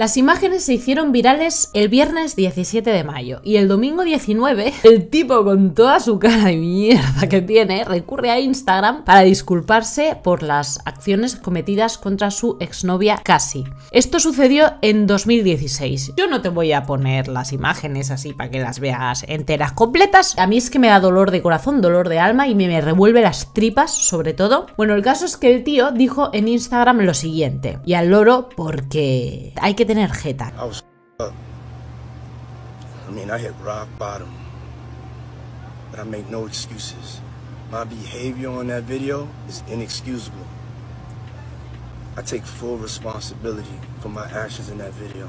Las imágenes se hicieron virales el viernes 17 de mayo y el domingo 19 el tipo con toda su cara de mierda que tiene recurre a Instagram para disculparse por las acciones cometidas contra su exnovia Cassie. Esto sucedió en 2016. Yo no te voy a poner las imágenes así para que las veas enteras completas. A mí es que me da dolor de corazón, dolor de alma y me, me revuelve las tripas sobre todo. Bueno, el caso es que el tío dijo en Instagram lo siguiente y al loro porque hay que de Energeta. Uh, I mean, I hit rock bottom, but I make no excuses. My behavior on that video is inexcusable. I take full responsibility for my actions in that video.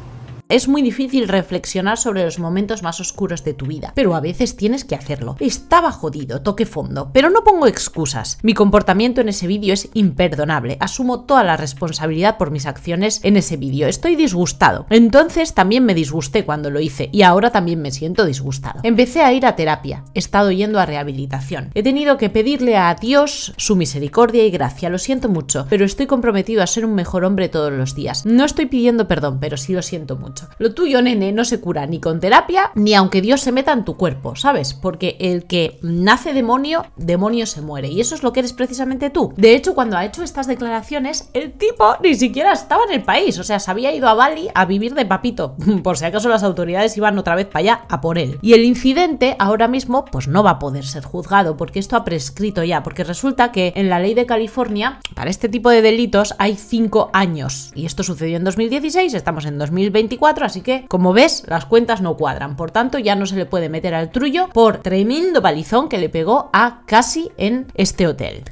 Es muy difícil reflexionar sobre los momentos más oscuros de tu vida, pero a veces tienes que hacerlo. Estaba jodido, toque fondo, pero no pongo excusas. Mi comportamiento en ese vídeo es imperdonable. Asumo toda la responsabilidad por mis acciones en ese vídeo. Estoy disgustado. Entonces también me disgusté cuando lo hice y ahora también me siento disgustado. Empecé a ir a terapia. He estado yendo a rehabilitación. He tenido que pedirle a Dios su misericordia y gracia. Lo siento mucho, pero estoy comprometido a ser un mejor hombre todos los días. No estoy pidiendo perdón, pero sí lo siento mucho. Lo tuyo, nene, no se cura ni con terapia, ni aunque Dios se meta en tu cuerpo, ¿sabes? Porque el que nace demonio, demonio se muere. Y eso es lo que eres precisamente tú. De hecho, cuando ha hecho estas declaraciones, el tipo ni siquiera estaba en el país. O sea, se había ido a Bali a vivir de papito. Por si acaso las autoridades iban otra vez para allá a por él. Y el incidente ahora mismo, pues no va a poder ser juzgado, porque esto ha prescrito ya. Porque resulta que en la ley de California, para este tipo de delitos hay 5 años. Y esto sucedió en 2016, estamos en 2024 así que como ves, las cuentas no cuadran. Por tanto, ya no se le puede meter al trullo por tremendo balizón que le pegó a Casi en este hotel.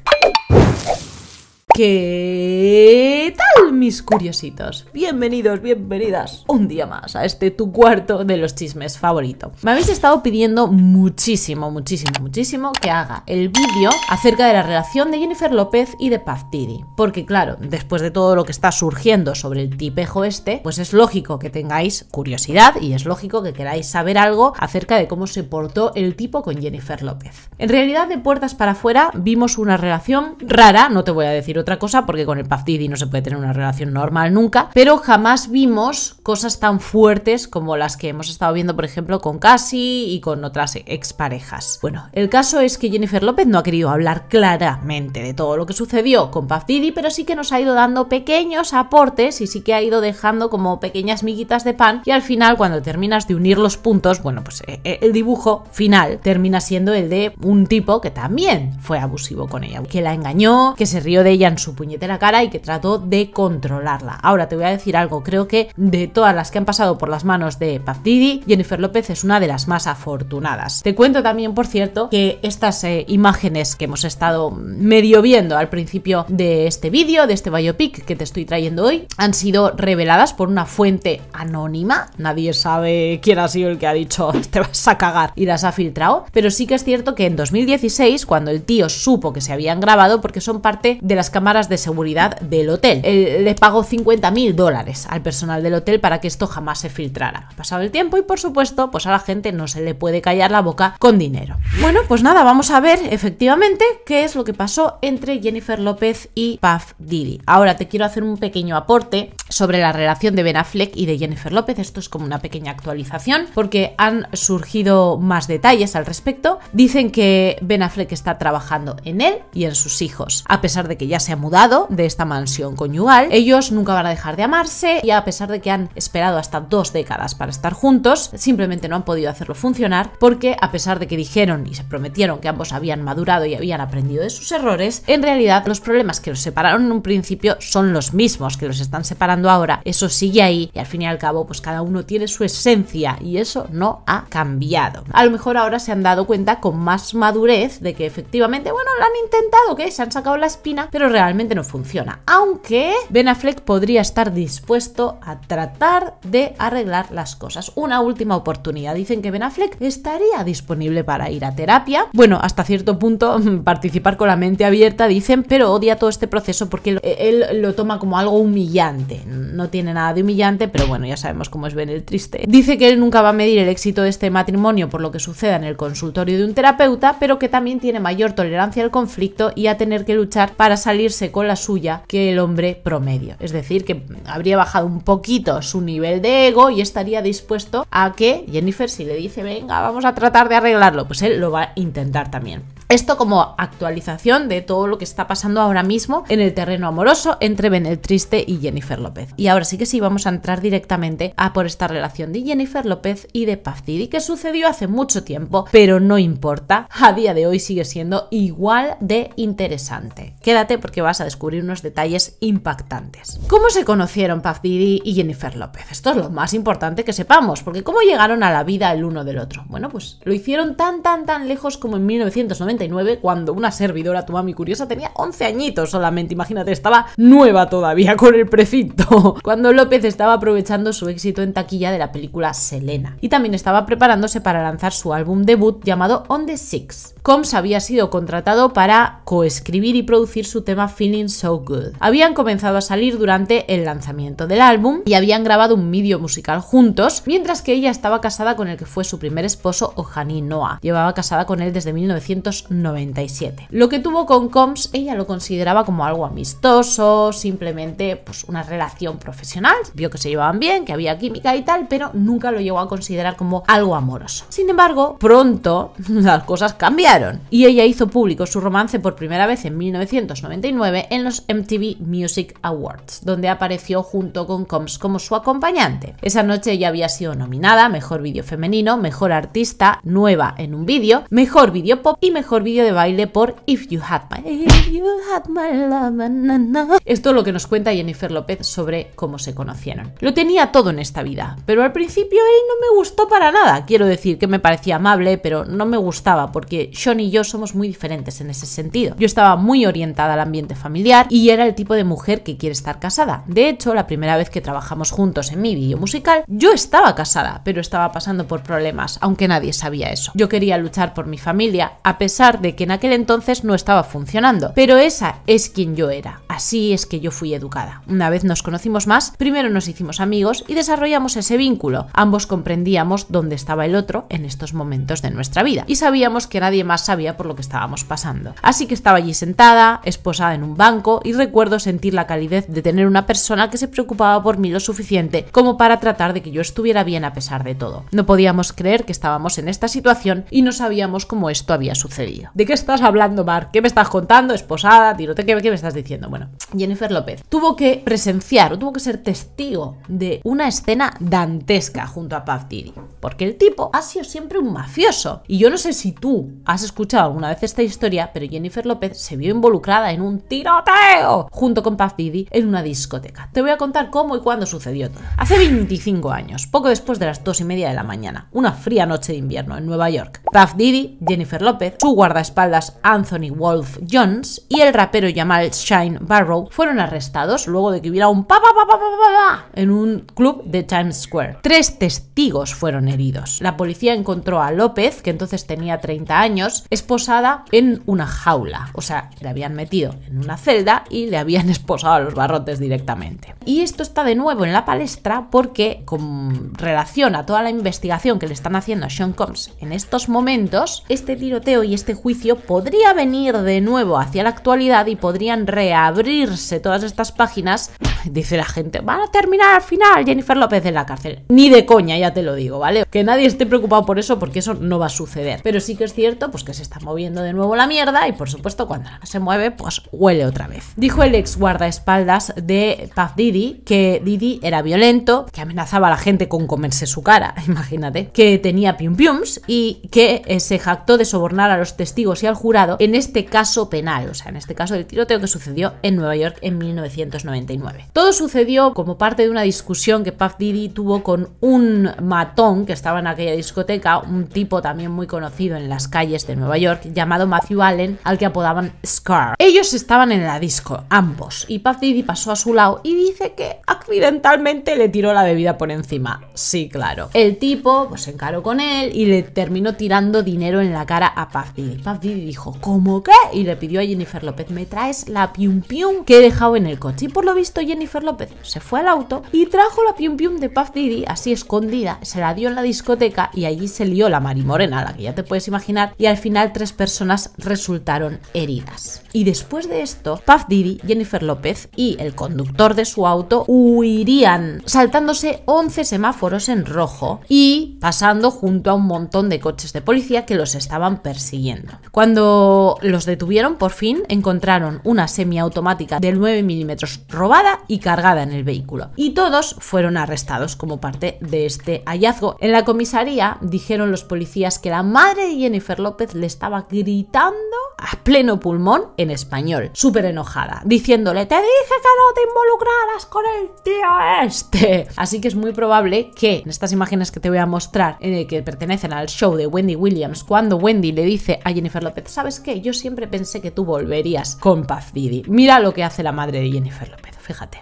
¿Qué tal, mis curiositos? Bienvenidos, bienvenidas un día más a este tu cuarto de los chismes favorito. Me habéis estado pidiendo muchísimo, muchísimo, muchísimo que haga el vídeo acerca de la relación de Jennifer López y de Paz Tidi. Porque, claro, después de todo lo que está surgiendo sobre el tipejo este, pues es lógico que tengáis curiosidad y es lógico que queráis saber algo acerca de cómo se portó el tipo con Jennifer López. En realidad, de puertas para afuera, vimos una relación rara, no te voy a decir otra cosa, porque con el Puff Didi no se puede tener una relación normal nunca, pero jamás vimos cosas tan fuertes como las que hemos estado viendo, por ejemplo, con Cassie y con otras exparejas. Bueno, el caso es que Jennifer López no ha querido hablar claramente de todo lo que sucedió con Puff pero sí que nos ha ido dando pequeños aportes y sí que ha ido dejando como pequeñas miguitas de pan y al final cuando terminas de unir los puntos, bueno, pues eh, eh, el dibujo final termina siendo el de un tipo que también fue abusivo con ella, que la engañó, que se rió de ella en su puñetera cara y que trató de controlarla. Ahora te voy a decir algo, creo que de todas las que han pasado por las manos de Paz Didi, Jennifer López es una de las más afortunadas. Te cuento también, por cierto, que estas eh, imágenes que hemos estado medio viendo al principio de este vídeo, de este biopic que te estoy trayendo hoy, han sido reveladas por una fuente anónima. Nadie sabe quién ha sido el que ha dicho te vas a cagar y las ha filtrado. Pero sí que es cierto que en 2016, cuando el tío supo que se habían grabado, porque son parte de las cámaras de seguridad del hotel. le pagó 50 mil dólares al personal del hotel para que esto jamás se filtrara. Ha pasado el tiempo y por supuesto, pues a la gente no se le puede callar la boca con dinero. Bueno, pues nada, vamos a ver efectivamente qué es lo que pasó entre Jennifer López y Puff Diddy. Ahora te quiero hacer un pequeño aporte sobre la relación de Ben Affleck y de Jennifer López. Esto es como una pequeña actualización porque han surgido más detalles al respecto. Dicen que Ben Affleck está trabajando en él y en sus hijos. A pesar de que ya se ha mudado de esta mansión conyugal, ellos nunca van a dejar de amarse y a pesar de que han esperado hasta dos décadas para estar juntos, simplemente no han podido hacerlo funcionar porque a pesar de que dijeron y se prometieron que ambos habían madurado y habían aprendido de sus errores, en realidad los problemas que los separaron en un principio son los mismos que los están separando ahora, eso sigue ahí y al fin y al cabo pues cada uno tiene su esencia y eso no ha cambiado. A lo mejor ahora se han dado cuenta con más madurez de que efectivamente, bueno, lo han intentado, que se han sacado la espina, pero realmente no funciona. Aunque Ben Affleck podría estar dispuesto a tratar de arreglar las cosas. Una última oportunidad. Dicen que Ben Affleck estaría disponible para ir a terapia. Bueno, hasta cierto punto participar con la mente abierta, dicen, pero odia todo este proceso porque e-, él lo toma como algo humillante, no tiene nada de humillante, pero bueno, ya sabemos cómo es Ben el triste. Dice que él nunca va a medir el éxito de este matrimonio por lo que suceda en el consultorio de un terapeuta, pero que también tiene mayor tolerancia al conflicto y a tener que luchar para salirse con la suya que el hombre promedio. Es decir, que habría bajado un poquito su nivel de ego y estaría dispuesto a que Jennifer, si le dice, venga, vamos a tratar de arreglarlo, pues él lo va a intentar también. Esto como actualización de todo lo que está pasando ahora mismo en el terreno amoroso entre Triste y Jennifer López. Y ahora sí que sí, vamos a entrar directamente a por esta relación de Jennifer López y de Didi, que sucedió hace mucho tiempo, pero no importa, a día de hoy sigue siendo igual de interesante. Quédate porque vas a descubrir unos detalles impactantes. ¿Cómo se conocieron Didi y Jennifer López? Esto es lo más importante que sepamos, porque ¿cómo llegaron a la vida el uno del otro? Bueno, pues lo hicieron tan, tan, tan lejos como en 1990 cuando una servidora, tu mami curiosa, tenía 11 añitos solamente. Imagínate, estaba nueva todavía con el precinto. Cuando López estaba aprovechando su éxito en taquilla de la película Selena. Y también estaba preparándose para lanzar su álbum debut llamado On the Six. Combs había sido contratado para coescribir y producir su tema Feeling So Good. Habían comenzado a salir durante el lanzamiento del álbum y habían grabado un vídeo musical juntos, mientras que ella estaba casada con el que fue su primer esposo, Ohani Noah. Llevaba casada con él desde 1980. 97. Lo que tuvo con Combs ella lo consideraba como algo amistoso, simplemente pues, una relación profesional, vio que se llevaban bien, que había química y tal, pero nunca lo llegó a considerar como algo amoroso. Sin embargo, pronto las cosas cambiaron y ella hizo público su romance por primera vez en 1999 en los MTV Music Awards, donde apareció junto con Combs como su acompañante. Esa noche ella había sido nominada Mejor Vídeo Femenino, Mejor Artista, Nueva en un Vídeo, Mejor Vídeo Pop y Mejor vídeo de baile por If You Had My, If you had my love. Esto es lo que nos cuenta Jennifer López sobre cómo se conocieron. Lo tenía todo en esta vida, pero al principio él no me gustó para nada. Quiero decir que me parecía amable, pero no me gustaba porque Sean y yo somos muy diferentes en ese sentido. Yo estaba muy orientada al ambiente familiar y era el tipo de mujer que quiere estar casada. De hecho, la primera vez que trabajamos juntos en mi vídeo musical, yo estaba casada, pero estaba pasando por problemas, aunque nadie sabía eso. Yo quería luchar por mi familia, a pesar de que en aquel entonces no estaba funcionando. Pero esa es quien yo era. Así es que yo fui educada. Una vez nos conocimos más, primero nos hicimos amigos y desarrollamos ese vínculo. Ambos comprendíamos dónde estaba el otro en estos momentos de nuestra vida y sabíamos que nadie más sabía por lo que estábamos pasando. Así que estaba allí sentada, esposada en un banco y recuerdo sentir la calidez de tener una persona que se preocupaba por mí lo suficiente como para tratar de que yo estuviera bien a pesar de todo. No podíamos creer que estábamos en esta situación y no sabíamos cómo esto había sucedido. ¿De qué estás hablando, Mark? ¿Qué me estás contando? ¿Esposada? ¿Tiroteo? ¿Qué, qué me estás diciendo? Bueno, Jennifer López tuvo que presenciar o tuvo que ser testigo de una escena dantesca junto a Puff Diddy. Porque el tipo ha sido siempre un mafioso. Y yo no sé si tú has escuchado alguna vez esta historia, pero Jennifer López se vio involucrada en un tiroteo junto con Puff Diddy en una discoteca. Te voy a contar cómo y cuándo sucedió todo. Hace 25 años, poco después de las 2 y media de la mañana, una fría noche de invierno en Nueva York, Puff Diddy, Jennifer López, su guardaespaldas Anthony Wolf Jones y el rapero Jamal Shine Barrow fueron arrestados luego de que hubiera un pa, pa, pa, pa en un club de Times Square. Tres testigos fueron heridos. La policía encontró a López, que entonces tenía 30 años, esposada en una jaula. O sea, le habían metido en una celda y le habían esposado a los barrotes directamente. Y esto está de nuevo en la palestra porque con relación a toda la investigación que le están haciendo a Sean Combs en estos momentos, este tiroteo y este este juicio podría venir de nuevo hacia la actualidad y podrían reabrirse todas estas páginas. Dice la gente, van a terminar al final Jennifer López en la cárcel. Ni de coña, ya te lo digo, ¿vale? Que nadie esté preocupado por eso porque eso no va a suceder. Pero sí que es cierto, pues que se está moviendo de nuevo la mierda y por supuesto cuando se mueve, pues huele otra vez. Dijo el ex guardaespaldas de Paz Didi que Didi era violento, que amenazaba a la gente con comerse su cara, imagínate, que tenía pium piums y que eh, se jactó de sobornar a los testigos y al jurado en este caso penal, o sea, en este caso del tiroteo que sucedió en Nueva York en 1999. Todo sucedió como parte de una discusión que Puff Diddy tuvo con un matón que estaba en aquella discoteca, un tipo también muy conocido en las calles de Nueva York, llamado Matthew Allen, al que apodaban Scar. Ellos estaban en la disco, ambos, y Puff Diddy pasó a su lado y dice que accidentalmente le tiró la bebida por encima. Sí, claro. El tipo pues, se encaró con él y le terminó tirando dinero en la cara a Puff Diddy y Puff Diddy dijo, ¿cómo qué? Y le pidió a Jennifer López, me traes la pium pium que he dejado en el coche. Y por lo visto Jennifer López se fue al auto y trajo la pium pium de Puff Diddy así escondida, se la dio en la discoteca y allí se lió la marimorena, la que ya te puedes imaginar, y al final tres personas resultaron heridas. Y después de esto, Puff Diddy, Jennifer López y el conductor de su auto huirían, saltándose 11 semáforos en rojo y pasando junto a un montón de coches de policía que los estaban persiguiendo. Cuando los detuvieron, por fin encontraron una semiautomática de 9 milímetros robada y cargada en el vehículo. Y todos fueron arrestados como parte de este hallazgo. En la comisaría dijeron los policías que la madre de Jennifer López le estaba gritando a pleno pulmón en español, súper enojada, diciéndole, te dije que no te involucraras con el tío este. Así que es muy probable que en estas imágenes que te voy a mostrar, en eh, que pertenecen al show de Wendy Williams, cuando Wendy le dice a a Jennifer López, ¿sabes qué? Yo siempre pensé que tú volverías con Paz Didi. Mira lo que hace la madre de Jennifer López, fíjate.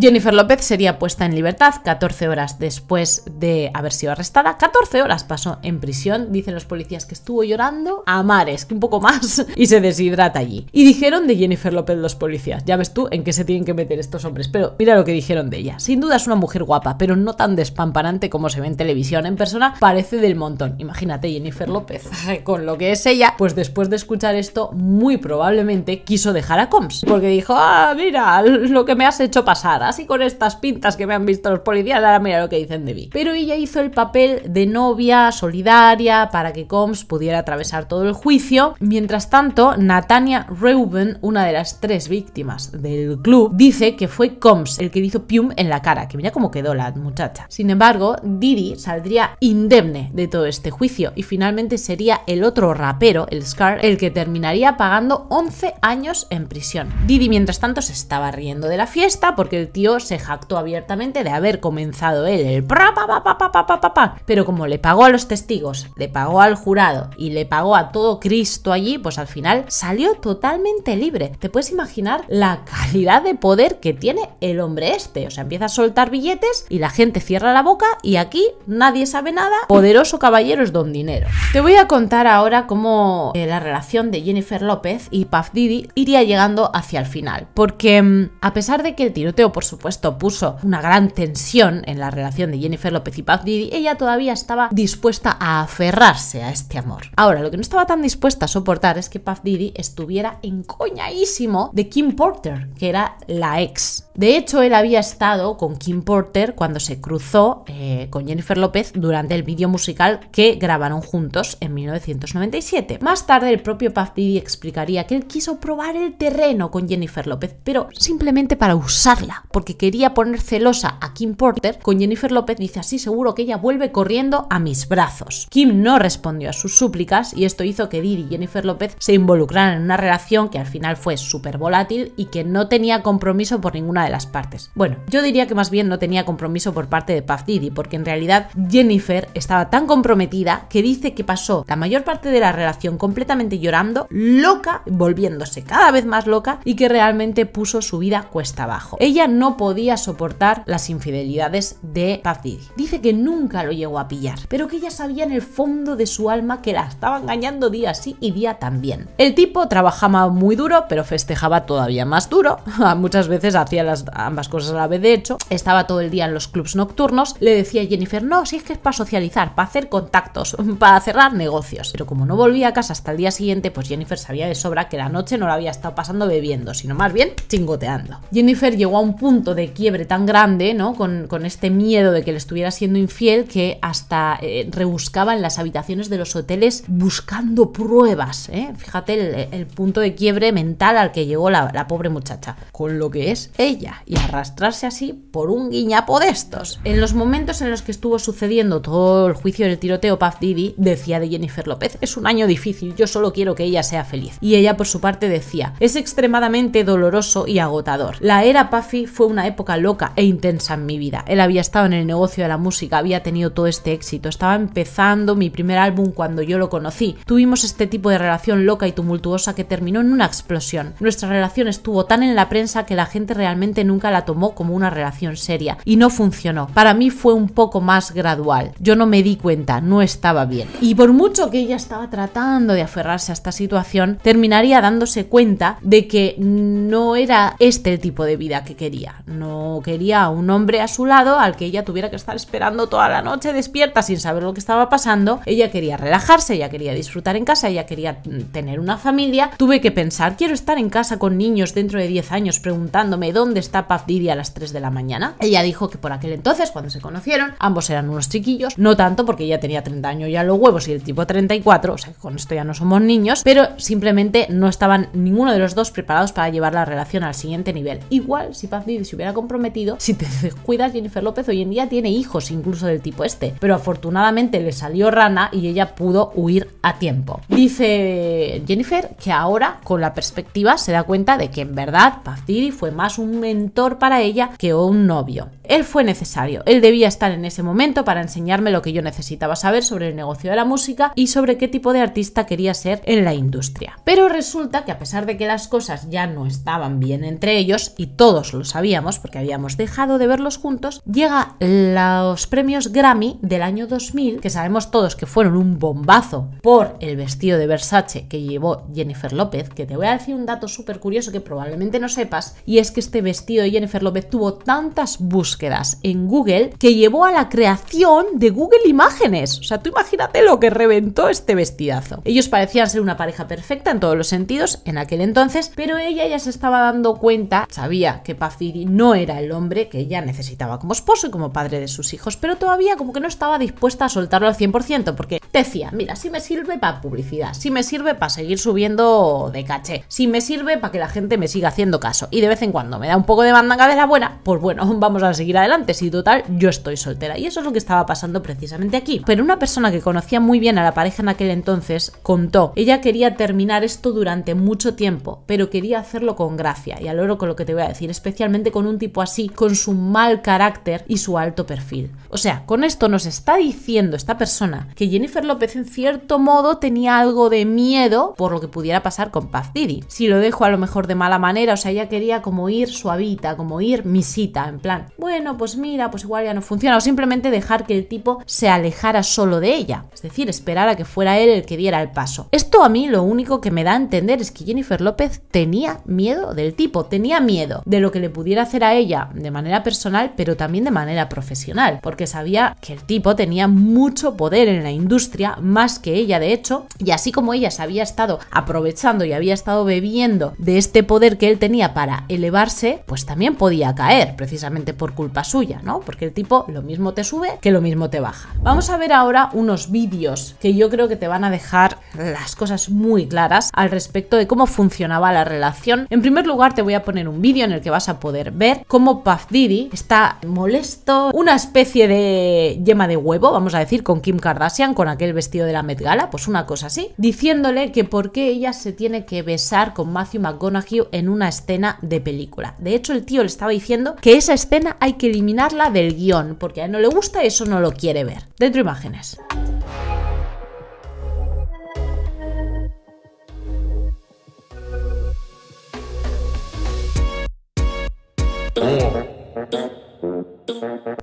Jennifer López sería puesta en libertad 14 horas después de haber sido arrestada. 14 horas pasó en prisión, dicen los policías que estuvo llorando a mares, que un poco más, y se deshidrata allí. Y dijeron de Jennifer López los policías, ya ves tú en qué se tienen que meter estos hombres, pero mira lo que dijeron de ella. Sin duda es una mujer guapa, pero no tan despamparante como se ve en televisión. En persona parece del montón. Imagínate Jennifer López con lo que es ella, pues después de escuchar esto, muy probablemente quiso dejar a Combs, porque dijo, ah, mira, lo que me has hecho pasar así con estas pintas que me han visto los policías, ahora mira lo que dicen de mí. Pero ella hizo el papel de novia solidaria para que Combs pudiera atravesar todo el juicio. Mientras tanto, Natania Reuben, una de las tres víctimas del club, dice que fue Combs el que hizo pium en la cara, que mira cómo quedó la muchacha. Sin embargo, Didi saldría indemne de todo este juicio y finalmente sería el otro rapero, el Scar, el que terminaría pagando 11 años en prisión. Didi, mientras tanto, se estaba riendo de la fiesta porque el tío se jactó abiertamente de haber comenzado él el pra, pa, pa, pa, pa, pa, pa, Pero como le pagó a los testigos, le pagó al jurado y le pagó a todo Cristo allí, pues al final salió totalmente libre. Te puedes imaginar la calidad de poder que tiene el hombre este. O sea, empieza a soltar billetes y la gente cierra la boca y aquí nadie sabe nada. Poderoso caballero es don dinero. Te voy a contar ahora cómo eh, la relación de Jennifer López y Puff Diddy iría llegando hacia el final. Porque mm, a pesar de que el tiroteo por supuesto, puso una gran tensión en la relación de Jennifer López y Puff Didi, ella todavía estaba dispuesta a aferrarse a este amor. Ahora, lo que no estaba tan dispuesta a soportar es que Puff Didi estuviera encoñadísimo de Kim Porter, que era la ex de hecho, él había estado con Kim Porter cuando se cruzó eh, con Jennifer López durante el vídeo musical que grabaron juntos en 1997. Más tarde, el propio Puff Diddy explicaría que él quiso probar el terreno con Jennifer López, pero simplemente para usarla, porque quería poner celosa a Kim Porter. Con Jennifer López dice así, seguro que ella vuelve corriendo a mis brazos. Kim no respondió a sus súplicas y esto hizo que Didi y Jennifer López se involucraran en una relación que al final fue súper volátil y que no tenía compromiso por ninguna de las partes. Bueno, yo diría que más bien no tenía compromiso por parte de Puff Diddy, porque en realidad Jennifer estaba tan comprometida que dice que pasó la mayor parte de la relación completamente llorando, loca, volviéndose cada vez más loca y que realmente puso su vida cuesta abajo. Ella no podía soportar las infidelidades de Puff Diddy. Dice que nunca lo llegó a pillar, pero que ella sabía en el fondo de su alma que la estaba engañando día sí y día también. El tipo trabajaba muy duro, pero festejaba todavía más duro. Muchas veces hacía las ambas cosas a la vez. De hecho, estaba todo el día en los clubs nocturnos. Le decía a Jennifer, no, si es que es para socializar, para hacer contactos, para cerrar negocios. Pero como no volvía a casa hasta el día siguiente, pues Jennifer sabía de sobra que la noche no la había estado pasando bebiendo, sino más bien chingoteando. Jennifer llegó a un punto de quiebre tan grande, ¿no? Con, este miedo de que le estuviera siendo infiel que hasta eh, rebuscaba en las habitaciones de los hoteles buscando pruebas. ¿eh? Fíjate el, punto de quiebre mental al que llegó la, la pobre muchacha. Con lo que es ella y arrastrarse así por un guiñapo de estos. En los momentos en los que estuvo sucediendo todo el juicio del tiroteo Puff Diddy, decía de Jennifer López, es un año difícil, yo solo quiero que ella sea feliz. Y ella por su parte decía, es extremadamente doloroso y agotador. La era Puffy fue una época loca e intensa en mi vida. Él había estado en el negocio de la música, había tenido todo este éxito, estaba empezando mi primer álbum cuando yo lo conocí. Tuvimos este tipo de relación loca y tumultuosa que terminó en una explosión. Nuestra relación estuvo tan en la prensa que la gente realmente nunca la tomó como una relación seria y no funcionó. Para mí fue un poco más gradual. Yo no me di cuenta, no estaba bien. Y por mucho que ella estaba tratando de aferrarse a esta situación, terminaría dándose cuenta de que no era este el tipo de vida que quería. No quería un hombre a su lado al que ella tuviera que estar esperando toda la noche despierta sin saber lo que estaba pasando. Ella quería relajarse, ella quería disfrutar en casa, ella quería tener una familia. Tuve que pensar, quiero estar en casa con niños dentro de 10 años preguntándome dónde está Puff Diddy a las 3 de la mañana. Ella dijo que por aquel entonces, cuando se conocieron, ambos eran unos chiquillos, no tanto porque ella tenía 30 años ya los huevos y el tipo 34, o sea que con esto ya no somos niños, pero simplemente no estaban ninguno de los dos preparados para llevar la relación al siguiente nivel. Igual si Puff Diddy se hubiera comprometido, si te descuidas, Jennifer López hoy en día tiene hijos incluso del tipo este, pero afortunadamente le salió rana y ella pudo huir a tiempo. Dice Jennifer que ahora, con la perspectiva, se da cuenta de que en verdad Puff Diddy fue más un mentor para ella que un novio. Él fue necesario, él debía estar en ese momento para enseñarme lo que yo necesitaba saber sobre el negocio de la música y sobre qué tipo de artista quería ser en la industria. Pero resulta que a pesar de que las cosas ya no estaban bien entre ellos, y todos lo sabíamos porque habíamos dejado de verlos juntos, llega los premios Grammy del año 2000, que sabemos todos que fueron un bombazo por el vestido de Versace que llevó Jennifer López, que te voy a decir un dato súper curioso que probablemente no sepas, y es que este vestido de Jennifer López tuvo tantas búsquedas en Google que llevó a la creación de Google Imágenes. O sea, tú imagínate lo que reventó este vestidazo. Ellos parecían ser una pareja perfecta en todos los sentidos en aquel entonces, pero ella ya se estaba dando cuenta, sabía que Pafiri no era el hombre que ella necesitaba como esposo y como padre de sus hijos, pero todavía como que no estaba dispuesta a soltarlo al 100% porque decía, mira, si me sirve para publicidad, si me sirve para seguir subiendo de caché, si me sirve para que la gente me siga haciendo caso y de vez en cuando me da un poco de mandanga de la buena, pues bueno, vamos a seguir adelante. Si total, yo estoy soltera. Y eso es lo que estaba pasando precisamente aquí. Pero una persona que conocía muy bien a la pareja en aquel entonces contó, ella quería terminar esto durante mucho tiempo, pero quería hacerlo con gracia. Y al oro con lo que te voy a decir, especialmente con un tipo así, con su mal carácter y su alto perfil. O sea, con esto nos está diciendo esta persona que Jennifer López en cierto modo tenía algo de miedo por lo que pudiera pasar con Paz Didi. Si lo dejo a lo mejor de mala manera, o sea, ella quería como ir su como ir misita, en plan, bueno, pues mira, pues igual ya no funciona, o simplemente dejar que el tipo se alejara solo de ella, es decir, esperar a que fuera él el que diera el paso. Esto a mí lo único que me da a entender es que Jennifer López tenía miedo del tipo, tenía miedo de lo que le pudiera hacer a ella de manera personal, pero también de manera profesional, porque sabía que el tipo tenía mucho poder en la industria, más que ella de hecho, y así como ella se había estado aprovechando y había estado bebiendo de este poder que él tenía para elevarse, pues también podía caer, precisamente por culpa suya, ¿no? Porque el tipo lo mismo te sube que lo mismo te baja. Vamos a ver ahora unos vídeos que yo creo que te van a dejar las cosas muy claras al respecto de cómo funcionaba la relación. En primer lugar, te voy a poner un vídeo en el que vas a poder ver cómo Puff Diddy está molesto, una especie de yema de huevo, vamos a decir, con Kim Kardashian, con aquel vestido de la Met Gala, pues una cosa así, diciéndole que por qué ella se tiene que besar con Matthew McConaughey en una escena de película. De hecho, el tío le estaba diciendo que esa escena hay que eliminarla del guión, porque a él no le gusta eso no lo quiere ver. Dentro imágenes.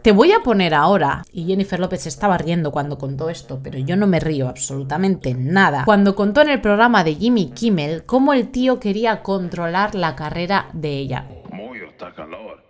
Te voy a poner ahora, y Jennifer López estaba riendo cuando contó esto, pero yo no me río absolutamente nada, cuando contó en el programa de Jimmy Kimmel cómo el tío quería controlar la carrera de ella calor.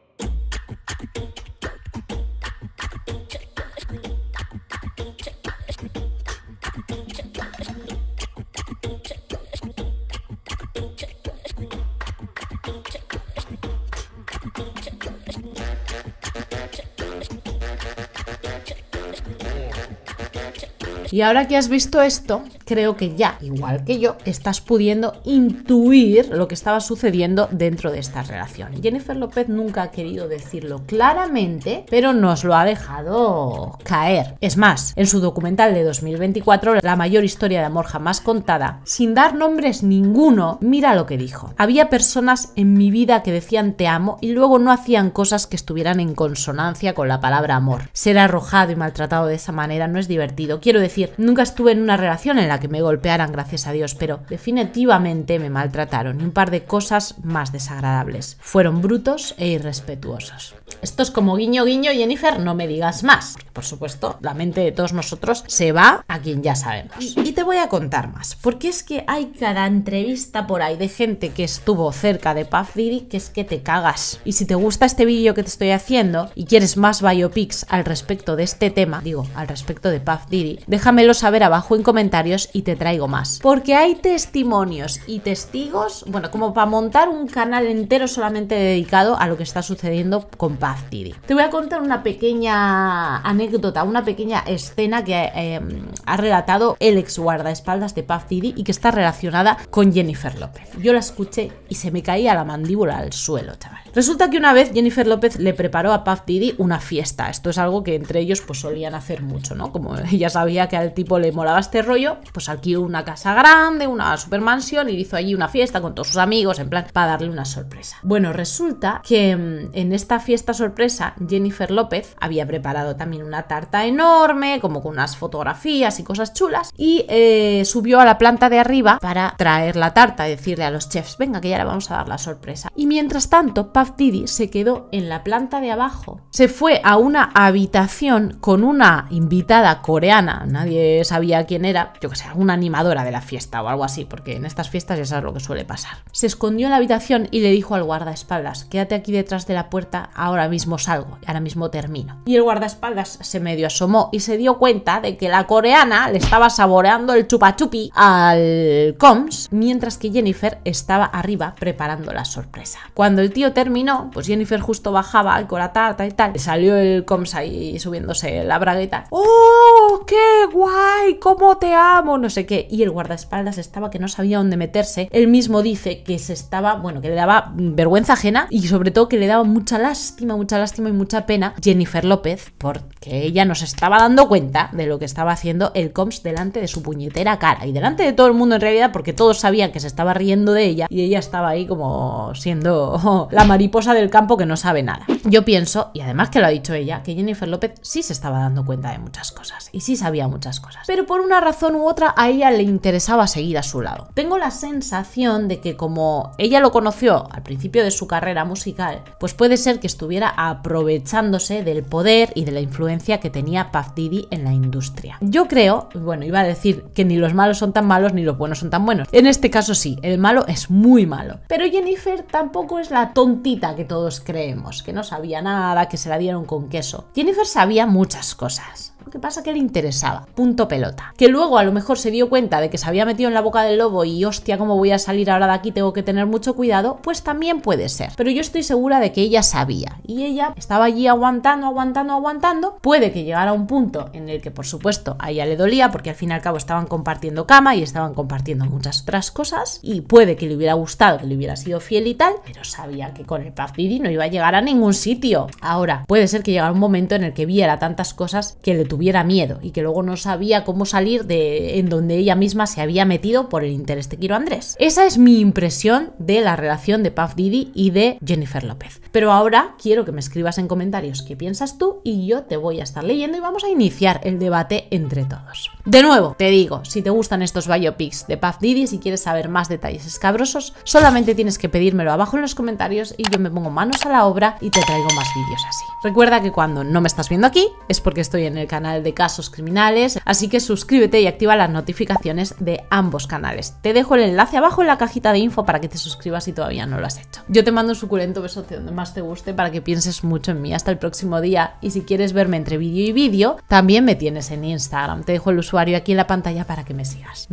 Y ahora que has visto esto, creo que ya, igual que yo, estás pudiendo intuir lo que estaba sucediendo dentro de esta relación. Jennifer López nunca ha querido decirlo claramente, pero nos lo ha dejado caer. Es más, en su documental de 2024, La mayor historia de amor jamás contada, sin dar nombres ninguno, mira lo que dijo. Había personas en mi vida que decían te amo y luego no hacían cosas que estuvieran en consonancia con la palabra amor. Ser arrojado y maltratado de esa manera no es divertido. Quiero decir, nunca estuve en una relación en la que me golpearan, gracias a Dios, pero definitivamente me maltrataron y un par de cosas más desagradables. Fueron brutos e irrespetuosos. Esto es como guiño guiño, Jennifer, no me digas más. por supuesto, la mente de todos nosotros se va a quien ya sabemos. Y te voy a contar más, porque es que hay cada entrevista por ahí de gente que estuvo cerca de Puff Diddy que es que te cagas. Y si te gusta este vídeo que te estoy haciendo y quieres más biopics al respecto de este tema, digo, al respecto de Puff Diddy, déjamelo saber abajo en comentarios y te traigo más. Porque hay testimonios y testigos, bueno, como para montar un canal entero solamente dedicado a lo que está sucediendo con Paz Te voy a contar una pequeña anécdota, una pequeña escena que em, ha relatado el ex guardaespaldas de Paz y que está relacionada con Jennifer López. Yo la escuché y se me caía la mandíbula al suelo, chaval. Resulta que una vez Jennifer López le preparó a Puff Diddy una fiesta. Esto es algo que entre ellos pues solían hacer mucho, ¿no? Como ella sabía que al tipo le molaba este rollo, pues alquiló una casa grande, una supermansión y hizo allí una fiesta con todos sus amigos, en plan, para darle una sorpresa. Bueno, resulta que mm, en esta fiesta sorpresa Jennifer López había preparado también una tarta enorme, como con unas fotografías y cosas chulas, y eh, subió a la planta de arriba para traer la tarta y decirle a los chefs, venga, que ya le vamos a dar la sorpresa. Y mientras tanto, tiddy se quedó en la planta de abajo. Se fue a una habitación con una invitada coreana, nadie sabía quién era, yo que sé, alguna animadora de la fiesta o algo así, porque en estas fiestas ya sabes lo que suele pasar. Se escondió en la habitación y le dijo al guardaespaldas, quédate aquí detrás de la puerta, ahora mismo salgo, ahora mismo termino. Y el guardaespaldas se medio asomó y se dio cuenta de que la coreana le estaba saboreando el chupachupi al Combs, mientras que Jennifer estaba arriba preparando la sorpresa. Cuando el tío terminó, pues Jennifer justo bajaba al coratar y tal. Le salió el coms ahí subiéndose la bragueta. ¡Oh, qué guay! ¡Cómo te amo! No sé qué. Y el guardaespaldas estaba que no sabía dónde meterse. Él mismo dice que se estaba, bueno, que le daba vergüenza ajena y sobre todo que le daba mucha lástima, mucha lástima y mucha pena Jennifer López porque ella no se estaba dando cuenta de lo que estaba haciendo el coms delante de su puñetera cara y delante de todo el mundo en realidad porque todos sabían que se estaba riendo de ella y ella estaba ahí como siendo la mariposa del campo que no sabe nada. Yo pienso, y además que lo ha dicho ella, que Jennifer López sí se estaba dando cuenta de muchas cosas y sí sabía muchas cosas. Pero por una razón u otra a ella le interesaba seguir a su lado. Tengo la sensación de que como ella lo conoció al principio de su carrera musical, pues puede ser que estuviera aprovechándose del poder y de la influencia que tenía Puff Diddy en la industria. Yo creo, bueno, iba a decir que ni los malos son tan malos ni los buenos son tan buenos. En este caso sí, el malo es muy malo. Pero Jennifer tampoco es la tontita que todos creemos, que no sabía nada, que se la dieron con queso. Jennifer sabía muchas cosas. Lo que pasa que le interesaba. Punto pelota. Que luego a lo mejor se dio cuenta de que se había metido en la boca del lobo y hostia, ¿cómo voy a salir ahora de aquí? Tengo que tener mucho cuidado. Pues también puede ser. Pero yo estoy segura de que ella sabía. Y ella estaba allí aguantando, aguantando, aguantando. Puede que llegara a un punto en el que, por supuesto, a ella le dolía porque al fin y al cabo estaban compartiendo cama y estaban compartiendo muchas otras cosas. Y puede que le hubiera gustado, que le hubiera sido fiel y tal. Pero sabía que con Puff Diddy no iba a llegar a ningún sitio. Ahora, puede ser que llegara un momento en el que viera tantas cosas que le tuviera miedo y que luego no sabía cómo salir de en donde ella misma se había metido por el interés de quiero Andrés. Esa es mi impresión de la relación de Puff Didi y de Jennifer López. Pero ahora quiero que me escribas en comentarios qué piensas tú y yo te voy a estar leyendo y vamos a iniciar el debate entre todos. De nuevo, te digo, si te gustan estos biopics de Puff Didi, si quieres saber más detalles escabrosos, solamente tienes que pedírmelo abajo en los comentarios y yo me pongo manos a la obra y te traigo más vídeos así. Recuerda que cuando no me estás viendo aquí es porque estoy en el canal de casos criminales, así que suscríbete y activa las notificaciones de ambos canales. Te dejo el enlace abajo en la cajita de info para que te suscribas si todavía no lo has hecho. Yo te mando un suculento beso donde más te guste para que pienses mucho en mí. Hasta el próximo día y si quieres verme entre vídeo y vídeo, también me tienes en Instagram. Te dejo el usuario aquí en la pantalla para que me sigas.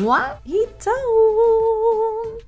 ¡Mua! Y chao.